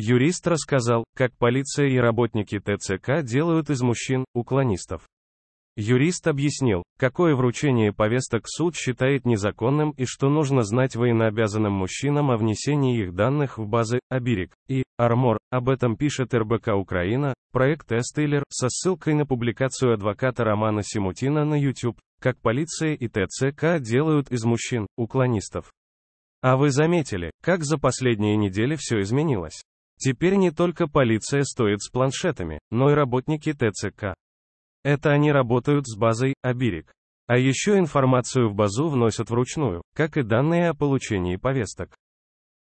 Юрист рассказал, как полиция и работники ТЦК делают из мужчин уклонистов. Юрист объяснил, какое вручение повесток суд считает незаконным и что нужно знать военнообязанным мужчинам о внесении их данных в базы «Абирик» и «Армор». Об этом пишет РБК Украина, проект «Эстейлер» со ссылкой на публикацию адвоката Романа Симутина на YouTube, как полиция и ТЦК делают из мужчин уклонистов. А вы заметили, как за последние недели все изменилось? Теперь не только полиция стоит с планшетами, но и работники ТЦК. Это они работают с базой «Абирик». А еще информацию в базу вносят вручную, как и данные о получении повесток.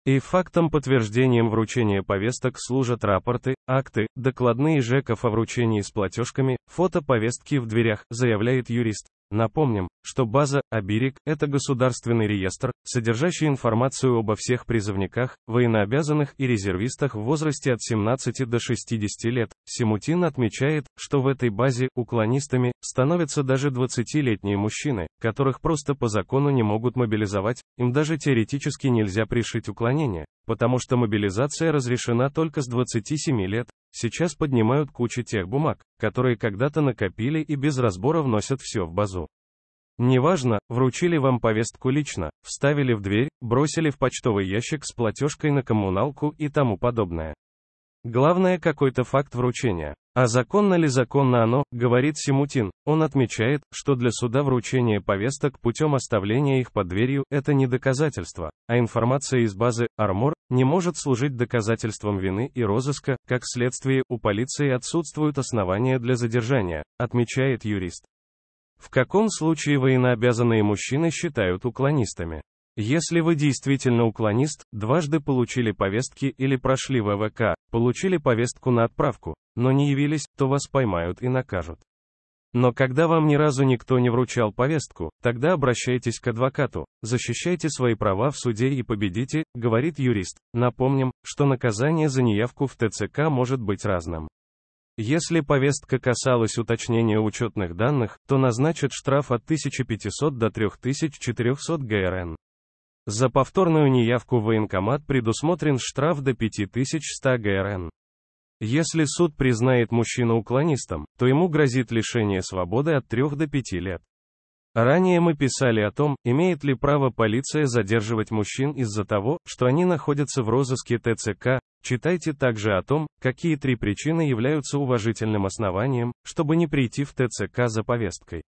И фактом подтверждением вручения повесток служат рапорты, акты, докладные ЖЭКов о вручении с платежками, фото повестки в дверях, заявляет юрист. Напомним, что база «Абирик» — это государственный реестр, содержащий информацию обо всех призывниках, военнообязанных и резервистах в возрасте от 17 до 60 лет. Симутин отмечает, что в этой базе уклонистами становятся даже 20-летние мужчины, которых просто по закону не могут мобилизовать, им даже теоретически нельзя пришить уклонение, потому что мобилизация разрешена только с 27 лет. Сейчас поднимают кучу тех бумаг, которые когда-то накопили и без разбора вносят все в базу. Неважно, вручили вам повестку лично, вставили в дверь, бросили в почтовый ящик с платежкой на коммуналку и тому подобное. Главное какой-то факт вручения. А законно ли законно оно, говорит Симутин. Он отмечает, что для суда вручение повесток путем оставления их под дверью – это не доказательство, а информация из базы «Армор» не может служить доказательством вины и розыска, как следствие, у полиции отсутствуют основания для задержания, отмечает юрист. В каком случае военнообязанные мужчины считают уклонистами? Если вы действительно уклонист, дважды получили повестки или прошли ВВК, получили повестку на отправку, но не явились, то вас поймают и накажут. Но когда вам ни разу никто не вручал повестку, тогда обращайтесь к адвокату, защищайте свои права в суде и победите, говорит юрист. Напомним, что наказание за неявку в ТЦК может быть разным. Если повестка касалась уточнения учетных данных, то назначат штраф от 1500 до 3400 ГРН. За повторную неявку в военкомат предусмотрен штраф до 5100 ГРН. Если суд признает мужчину уклонистом, то ему грозит лишение свободы от 3 до 5 лет. Ранее мы писали о том, имеет ли право полиция задерживать мужчин из-за того, что они находятся в розыске ТЦК. Читайте также о том, какие три причины являются уважительным основанием, чтобы не прийти в ТЦК за повесткой.